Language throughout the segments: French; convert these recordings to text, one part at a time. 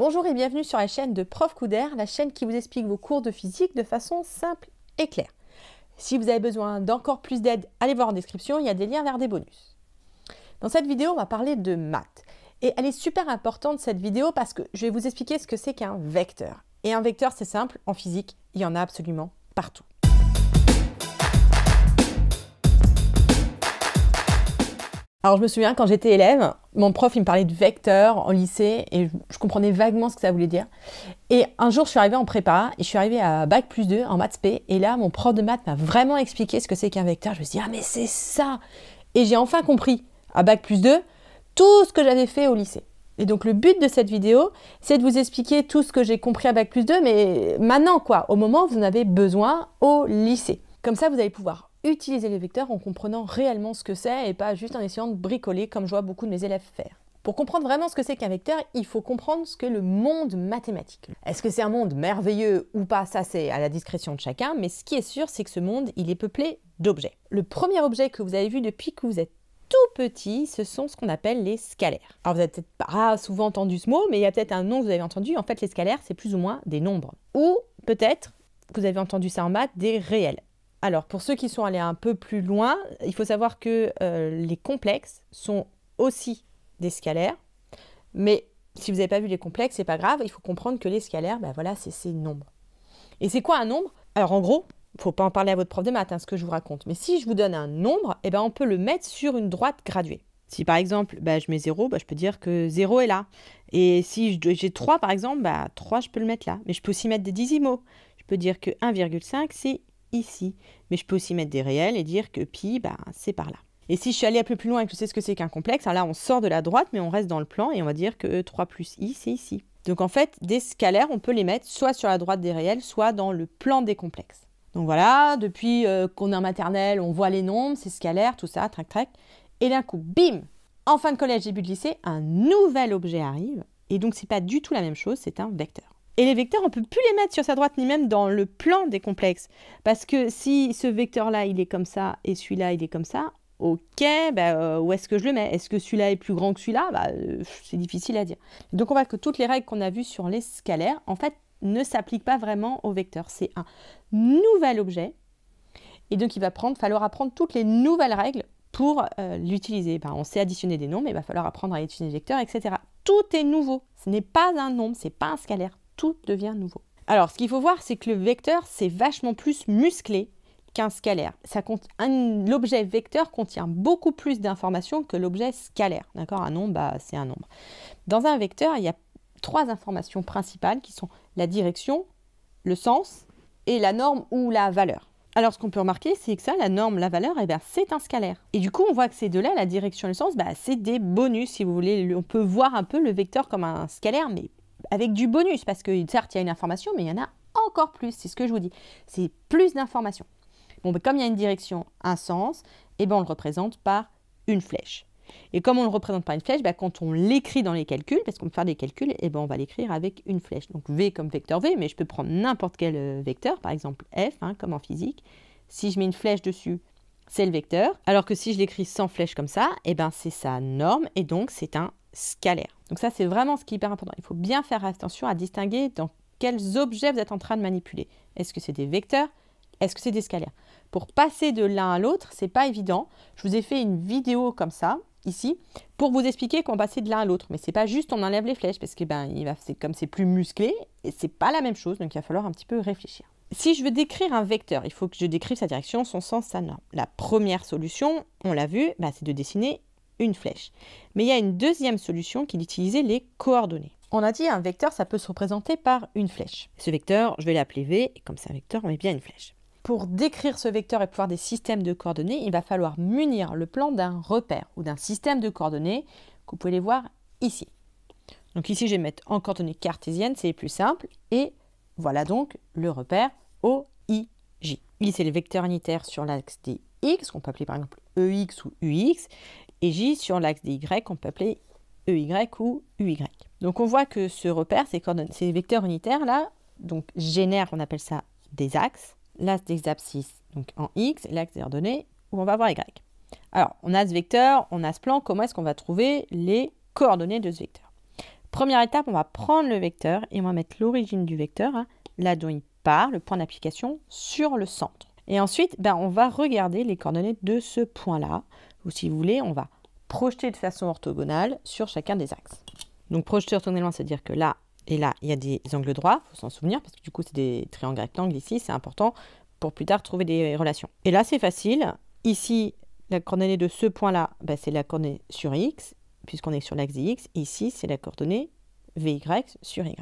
Bonjour et bienvenue sur la chaîne de Prof Couder, la chaîne qui vous explique vos cours de physique de façon simple et claire. Si vous avez besoin d'encore plus d'aide, allez voir en description, il y a des liens vers des bonus. Dans cette vidéo, on va parler de maths. Et elle est super importante cette vidéo parce que je vais vous expliquer ce que c'est qu'un vecteur. Et un vecteur, c'est simple, en physique, il y en a absolument partout. Alors je me souviens quand j'étais élève, mon prof il me parlait de vecteur en lycée et je, comprenais vaguement ce que ça voulait dire. Et un jour je suis arrivée en prépa et je suis arrivée à bac plus 2 en maths P et là mon prof de maths m'a vraiment expliqué ce que c'est qu'un vecteur. Je me suis dit ah mais c'est ça Et j'ai enfin compris à bac plus 2 tout ce que j'avais fait au lycée. Et donc le but de cette vidéo, c'est de vous expliquer tout ce que j'ai compris à Bac plus 2, mais maintenant quoi, au moment où vous en avez besoin au lycée. Comme ça, vous allez pouvoir utiliser les vecteurs en comprenant réellement ce que c'est et pas juste en essayant de bricoler comme je vois beaucoup de mes élèves faire. Pour comprendre vraiment ce que c'est qu'un vecteur, il faut comprendre ce que le monde mathématique. Est-ce que c'est un monde merveilleux ou pas Ça, c'est à la discrétion de chacun, mais ce qui est sûr, c'est que ce monde, il est peuplé d'objets. Le premier objet que vous avez vu depuis que vous êtes tout petit, ce sont ce qu'on appelle les scalaires. Alors vous n'avez peut-être pas souvent entendu ce mot, mais il y a peut-être un nom que vous avez entendu. En fait, les scalaires, c'est plus ou moins des nombres. Ou peut-être, vous avez entendu ça en maths, des réels. Alors, pour ceux qui sont allés un peu plus loin, il faut savoir que euh, les complexes sont aussi des scalaires. Mais si vous n'avez pas vu les complexes, c'est pas grave. Il faut comprendre que les scalaires, ben voilà, c'est ces nombres. Et c'est quoi un nombre Alors, en gros, faut pas en parler à votre prof de maths, hein, ce que je vous raconte. Mais si je vous donne un nombre, eh ben, on peut le mettre sur une droite graduée. Si par exemple, bah, je mets 0, bah, je peux dire que 0 est là. Et si j'ai 3 par exemple, 3 je peux le mettre là. Mais je peux aussi mettre des dizimaux. Je peux dire que 1,5 c'est ici. Mais je peux aussi mettre des réels et dire que pi, bah, c'est par là. Et si je suis allé un peu plus loin et que je sais ce que c'est qu'un complexe, alors là on sort de la droite mais on reste dans le plan et on va dire que 3 e plus i c'est ici. Donc en fait, des scalaires, on peut les mettre soit sur la droite des réels, soit dans le plan des complexes. Donc voilà, depuis euh, qu'on est en maternelle, on voit les nombres, ces scalaires, tout ça, trac trac. Et d'un coup, bim En fin de collège, début de lycée, un nouvel objet arrive. Et donc c'est pas du tout la même chose, c'est un vecteur. Et les vecteurs, on peut plus les mettre sur sa droite ni même dans le plan des complexes. Parce que si ce vecteur-là, il est comme ça et celui-là, il est comme ça, ok, bah, euh, où est-ce que je le mets Est-ce que celui-là est plus grand que celui-là bah, euh, C'est difficile à dire. Donc on voit que toutes les règles qu'on a vues sur les scalaires, en fait, ne s'appliquent pas vraiment au vecteurs. C'est un nouvel objet. Et donc il va prendre, falloir apprendre toutes les nouvelles règles pour euh, l'utiliser. Bah, on sait additionner des nombres, mais il va falloir apprendre à additionner des vecteurs, etc. Tout est nouveau. Ce n'est pas un nombre, c'est pas un scalaire tout devient nouveau. Alors, ce qu'il faut voir, c'est que le vecteur, c'est vachement plus musclé qu'un scalaire. L'objet vecteur contient beaucoup plus d'informations que l'objet scalaire. D'accord Un nombre, bah, c'est un nombre. Dans un vecteur, il y a trois informations principales qui sont la direction, le sens et la norme ou la valeur. Alors, ce qu'on peut remarquer, c'est que ça, la norme, la valeur, eh ben, c'est un scalaire. Et du coup, on voit que ces deux-là, la direction et le sens, bah, c'est des bonus, si vous voulez. On peut voir un peu le vecteur comme un scalaire, mais avec du bonus, parce que certes, il y a une information, mais il y en a encore plus, c'est ce que je vous dis. C'est plus d'informations. Bon, comme il y a une direction, un sens, et eh ben, on le représente par une flèche. Et comme on le représente par une flèche, bah, quand on l'écrit dans les calculs, parce qu'on peut faire des calculs, et eh ben, on va l'écrire avec une flèche. Donc V comme vecteur V, mais je peux prendre n'importe quel euh, vecteur, par exemple F, hein, comme en physique. Si je mets une flèche dessus, c'est le vecteur. Alors que si je l'écris sans flèche comme ça, eh ben, c'est sa norme, et donc c'est un scalaire. Donc ça, c'est vraiment ce qui est hyper important. Il faut bien faire attention à distinguer dans quels objets vous êtes en train de manipuler. Est-ce que c'est des vecteurs Est-ce que c'est des scalaires Pour passer de l'un à l'autre, c'est pas évident. Je vous ai fait une vidéo comme ça ici pour vous expliquer qu'on passait de l'un à l'autre. Mais c'est pas juste on enlève les flèches parce que ben il va c'est comme c'est plus musclé et c'est pas la même chose donc il va falloir un petit peu réfléchir. Si je veux décrire un vecteur, il faut que je décrive sa direction, son sens, sa norme. La première solution, on l'a vu, ben, c'est de dessiner une flèche. Mais il y a une deuxième solution qui est d'utiliser les coordonnées. On a dit un vecteur, ça peut se représenter par une flèche. Ce vecteur, je vais l'appeler V, et comme c'est un vecteur, on met bien une flèche. Pour décrire ce vecteur et pouvoir des systèmes de coordonnées, il va falloir munir le plan d'un repère ou d'un système de coordonnées que vous pouvez les voir ici. Donc ici, je vais mettre en coordonnées cartésiennes, c'est plus simple. Et voilà donc le repère OIJ. I, c'est le vecteur unitaire sur l'axe des x, qu'on peut appeler par exemple EX ou UX, et J sur l'axe des Y, on peut appeler EY ou UY. Donc on voit que ce repère, ces, ces vecteurs unitaires là, donc génèrent, on appelle ça des axes, l'axe des abscisses donc en X, l'axe des ordonnées où on va avoir Y. Alors on a ce vecteur, on a ce plan, comment est-ce qu'on va trouver les coordonnées de ce vecteur Première étape, on va prendre le vecteur et on va mettre l'origine du vecteur, hein, là dont il part, le point d'application, sur le centre. Et ensuite, ben, on va regarder les coordonnées de ce point-là ou si vous voulez, on va projeter de façon orthogonale sur chacun des axes. Donc projeter orthogonalement, c'est-à-dire que là et là, il y a des angles droits, il faut s'en souvenir, parce que du coup, c'est des triangles rectangles ici, c'est important pour plus tard trouver des relations. Et là, c'est facile. Ici, la coordonnée de ce point-là, bah, c'est la coordonnée sur x, puisqu'on est sur l'axe x. Ici, c'est la coordonnée vy sur y.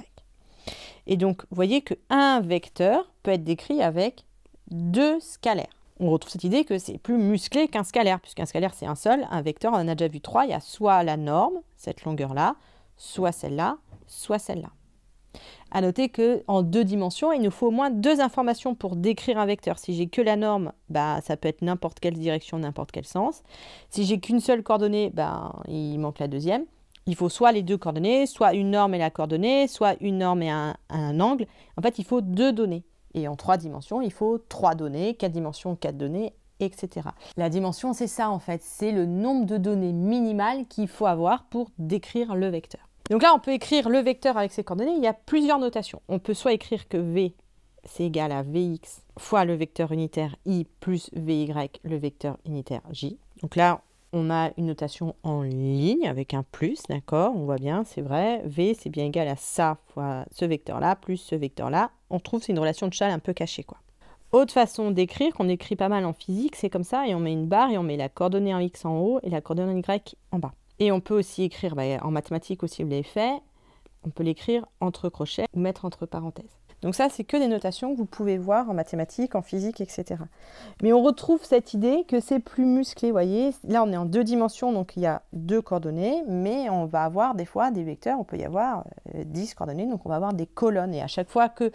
Et donc, vous voyez qu'un vecteur peut être décrit avec deux scalaires on retrouve cette idée que c'est plus musclé qu'un scalaire, puisqu'un scalaire c'est un seul, un vecteur on en a déjà vu trois, il y a soit la norme, cette longueur-là, soit celle-là, soit celle-là. À noter que en deux dimensions, il nous faut au moins deux informations pour décrire un vecteur. Si j'ai que la norme, bah, ça peut être n'importe quelle direction, n'importe quel sens. Si j'ai qu'une seule coordonnée, bah, il manque la deuxième. Il faut soit les deux coordonnées, soit une norme et la coordonnée, soit une norme et un angle. En fait, il faut deux données. Et en trois dimensions, il faut trois données, quatre dimensions, quatre données, etc. La dimension, c'est ça en fait, c'est le nombre de données minimales qu'il faut avoir pour décrire le vecteur. Donc là, on peut écrire le vecteur avec ses coordonnées. Il y a plusieurs notations. On peut soit écrire que V, c'est égal à Vx fois le vecteur unitaire I plus Vy, le vecteur unitaire J. Donc là, on a une notation en ligne avec un plus, d'accord On voit bien, c'est vrai, V c'est bien égal à ça fois ce vecteur-là plus ce vecteur-là. On trouve c'est une relation de châle un peu cachée, quoi. Autre façon d'écrire, qu'on écrit pas mal en physique, c'est comme ça, et on met une barre et on met la coordonnée en X en haut et la coordonnée en Y en bas. Et on peut aussi écrire, bah, en mathématiques aussi vous l'avez fait, on peut l'écrire entre crochets ou mettre entre parenthèses. Donc ça, c'est que des notations que vous pouvez voir en mathématiques, en physique, etc. Mais on retrouve cette idée que c'est plus musclé, voyez. Là, on est en deux dimensions, donc il y a deux coordonnées, mais on va avoir des fois des vecteurs, on peut y avoir euh, dix 10 coordonnées, donc on va avoir des colonnes. Et à chaque fois que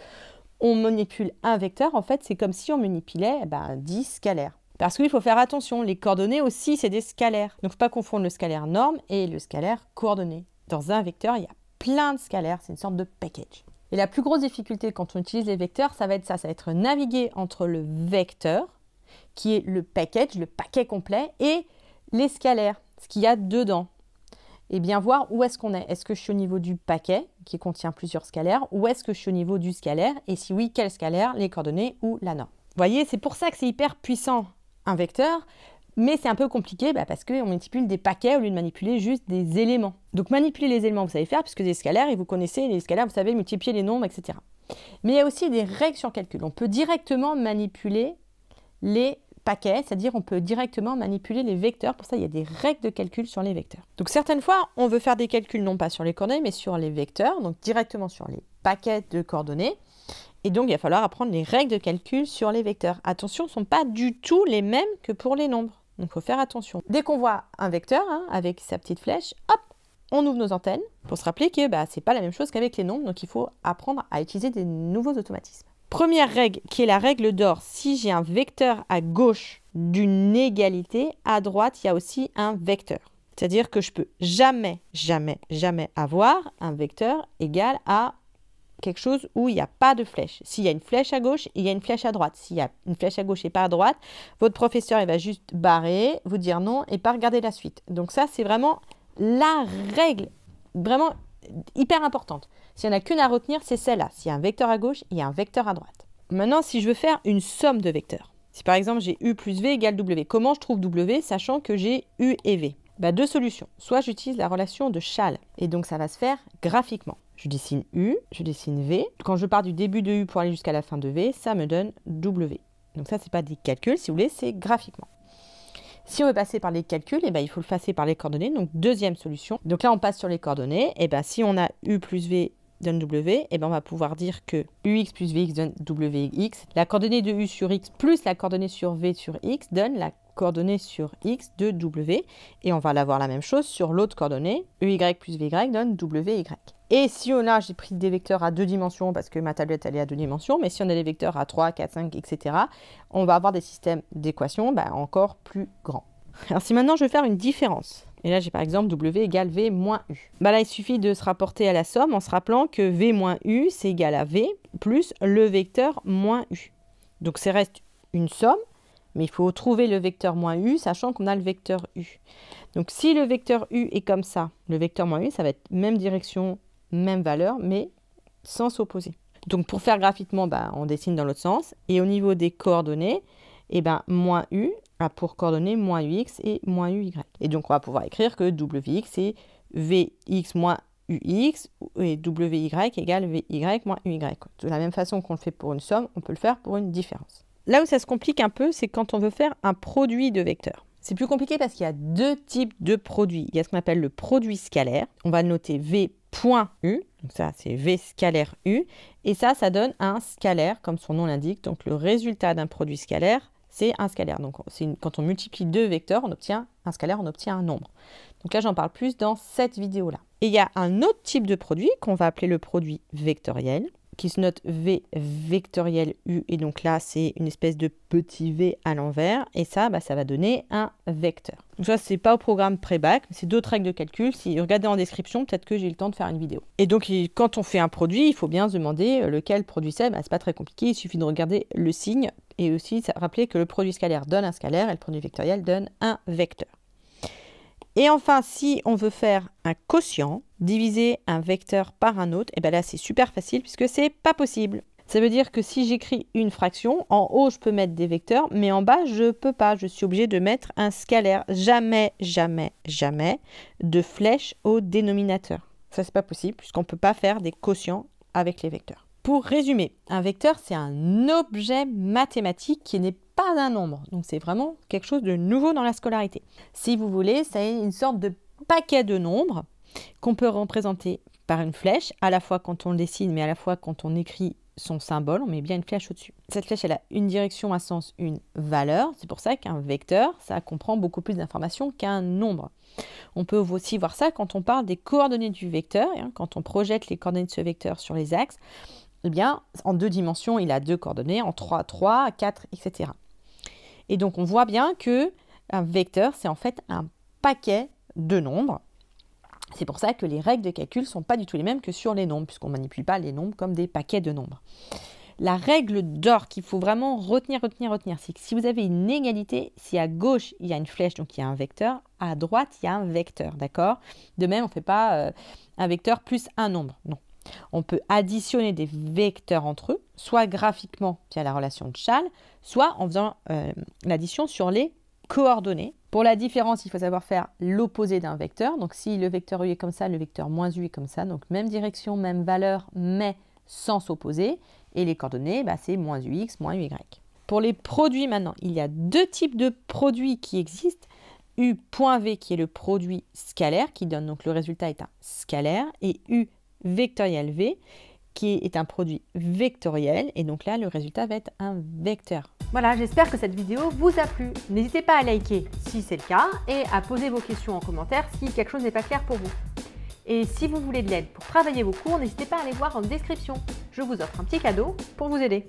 on manipule un vecteur, en fait, c'est comme si on manipulait eh ben, dix 10 scalaires. Parce qu'il faut faire attention, les coordonnées aussi, c'est des scalaires. Donc, faut pas confondre le scalaire norme et le scalaire coordonné. Dans un vecteur, il y a plein de scalaires, c'est une sorte de package. Et la plus grosse difficulté quand on utilise les vecteurs, ça va être ça, ça va être naviguer entre le vecteur, qui est le package, le paquet complet, et les scalaires, ce qu'il y a dedans. Et bien voir où est-ce qu'on est. Est-ce que je suis au niveau du paquet, qui contient plusieurs scalaires, ou est-ce que je suis au niveau du scalaire, et si oui, quel scalaire, les coordonnées ou la norme. Vous voyez, c'est pour ça que c'est hyper puissant un vecteur, mais c'est un peu compliqué bah, parce qu'on manipule des paquets au lieu de manipuler juste des éléments. Donc manipuler les éléments, vous savez faire, puisque des scalaires, et vous connaissez les scalaires, vous savez multiplier les nombres, etc. Mais il y a aussi des règles sur calcul. On peut directement manipuler les paquets, c'est-à-dire on peut directement manipuler les vecteurs. Pour ça, il y a des règles de calcul sur les vecteurs. Donc certaines fois, on veut faire des calculs non pas sur les coordonnées, mais sur les vecteurs, donc directement sur les paquets de coordonnées. Et donc, il va falloir apprendre les règles de calcul sur les vecteurs. Attention, ne sont pas du tout les mêmes que pour les nombres. Donc il faut faire attention. Dès qu'on voit un vecteur hein, avec sa petite flèche, hop, on ouvre nos antennes pour se rappeler que bah, ce n'est pas la même chose qu'avec les nombres, donc il faut apprendre à utiliser des nouveaux automatismes. Première règle qui est la règle d'or, si j'ai un vecteur à gauche d'une égalité, à droite il y a aussi un vecteur. C'est-à-dire que je peux jamais, jamais, jamais avoir un vecteur égal à quelque chose où il n'y a pas de flèche. S'il y a une flèche à gauche, il y a une flèche à droite. S'il y a une flèche à gauche et pas à droite, votre professeur il va juste barrer, vous dire non et pas regarder la suite. Donc ça, c'est vraiment la règle, vraiment hyper importante. S'il n'y en a qu'une à retenir, c'est celle-là. S'il y a un vecteur à gauche, il y a un vecteur à droite. Maintenant, si je veux faire une somme de vecteurs, si par exemple j'ai U plus V égale W, comment je trouve W sachant que j'ai U et V bah, Deux solutions. Soit j'utilise la relation de Schall, et donc ça va se faire graphiquement. Je dessine U, je dessine V. Quand je pars du début de U pour aller jusqu'à la fin de V, ça me donne W. Donc ça, ce n'est pas des calculs, si vous voulez, c'est graphiquement. Si on veut passer par les calculs, eh ben, il faut le passer par les coordonnées. Donc deuxième solution. Donc là, on passe sur les coordonnées. Eh ben, si on a U plus V donne W, eh ben, on va pouvoir dire que UX plus VX donne WX. La coordonnée de U sur X plus la coordonnée sur V sur X donne la coordonnée sur X de W. Et on va l'avoir la même chose sur l'autre coordonnée. UY plus VY donne WY. Et si on a, j'ai pris des vecteurs à deux dimensions parce que ma tablette elle est à deux dimensions, mais si on a des vecteurs à 3, 4, 5, etc., on va avoir des systèmes d'équations bah, encore plus grands. Alors si maintenant je veux faire une différence, et là j'ai par exemple W égale V moins U, bah, là il suffit de se rapporter à la somme en se rappelant que V moins U c'est égal à V plus le vecteur moins U. Donc ça reste une somme, mais il faut trouver le vecteur moins U sachant qu'on a le vecteur U. Donc si le vecteur U est comme ça, le vecteur moins U ça va être même direction même valeur, mais sans s'opposer. Donc pour faire graphiquement, bah, on dessine dans l'autre sens. Et au niveau des coordonnées, eh ben, moins u a pour coordonnées moins ux et moins uy. Et donc on va pouvoir écrire que wx est vx moins ux et wy égale vy moins uy. De la même façon qu'on le fait pour une somme, on peut le faire pour une différence. Là où ça se complique un peu, c'est quand on veut faire un produit de vecteurs. C'est plus compliqué parce qu'il y a deux types de produits. Il y a ce qu'on appelle le produit scalaire. On va noter V point U. Donc ça, c'est V scalaire U. Et ça, ça donne un scalaire, comme son nom l'indique. Donc le résultat d'un produit scalaire, c'est un scalaire. Donc quand on multiplie deux vecteurs, on obtient un scalaire, on obtient un nombre. Donc là, j'en parle plus dans cette vidéo-là. Et il y a un autre type de produit qu'on va appeler le produit vectoriel qui se note V vectoriel U. Et donc là, c'est une espèce de petit V à l'envers. Et ça, bah, ça va donner un vecteur. Donc ça, c'est pas au programme pré-bac, c'est d'autres règles de calcul. Si vous regardez en description, peut-être que j'ai le temps de faire une vidéo. Et donc, quand on fait un produit, il faut bien se demander euh, lequel produit c'est. Bah, c'est pas très compliqué, il suffit de regarder le signe. Et aussi, rappeler que le produit scalaire donne un scalaire et le produit vectoriel donne un vecteur. Et enfin, si on veut faire un quotient, diviser un vecteur par un autre, et eh bien là c'est super facile puisque c'est pas possible. Ça veut dire que si j'écris une fraction, en haut je peux mettre des vecteurs, mais en bas je peux pas. Je suis obligé de mettre un scalaire. Jamais, jamais, jamais de flèche au dénominateur. Ça c'est pas possible puisqu'on ne peut pas faire des quotients avec les vecteurs. Pour résumer, un vecteur, c'est un objet mathématique qui n'est pas un nombre. Donc c'est vraiment quelque chose de nouveau dans la scolarité. Si vous voulez, c'est une sorte de paquet de nombres qu'on peut représenter par une flèche, à la fois quand on le dessine, mais à la fois quand on écrit son symbole, on met bien une flèche au-dessus. Cette flèche, elle a une direction, un sens, une valeur. C'est pour ça qu'un vecteur, ça comprend beaucoup plus d'informations qu'un nombre. On peut aussi voir ça quand on parle des coordonnées du vecteur, hein, quand on projette les coordonnées de ce vecteur sur les axes eh bien, en deux dimensions, il a deux coordonnées, en 3, 3, 4, etc. Et donc, on voit bien que un vecteur, c'est en fait un paquet de nombres. C'est pour ça que les règles de calcul ne sont pas du tout les mêmes que sur les nombres, puisqu'on ne manipule pas les nombres comme des paquets de nombres. La règle d'or qu'il faut vraiment retenir, retenir, retenir, c'est que si vous avez une égalité, si à gauche il y a une flèche, donc il y a un vecteur, à droite il y a un vecteur, d'accord De même, on ne fait pas euh, un vecteur plus un nombre, non. On peut additionner des vecteurs entre eux, soit graphiquement via la relation de Schall, soit en faisant euh, l'addition sur les coordonnées. Pour la différence, il faut savoir faire l'opposé d'un vecteur. Donc si le vecteur u est comme ça, le vecteur moins u est comme ça. Donc même direction, même valeur, mais sans s'opposer. Et les coordonnées, bah, c'est moins ux, moins uy. Pour les produits maintenant, il y a deux types de produits qui existent. U.V qui est le produit scalaire, qui donne donc le résultat est un scalaire, et U vectoriel V qui est un produit vectoriel et donc là le résultat va être un vecteur. Voilà, j'espère que cette vidéo vous a plu. N'hésitez pas à liker si c'est le cas et à poser vos questions en commentaire si quelque chose n'est pas clair pour vous. Et si vous voulez de l'aide pour travailler vos cours, n'hésitez pas à aller voir en description. Je vous offre un petit cadeau pour vous aider.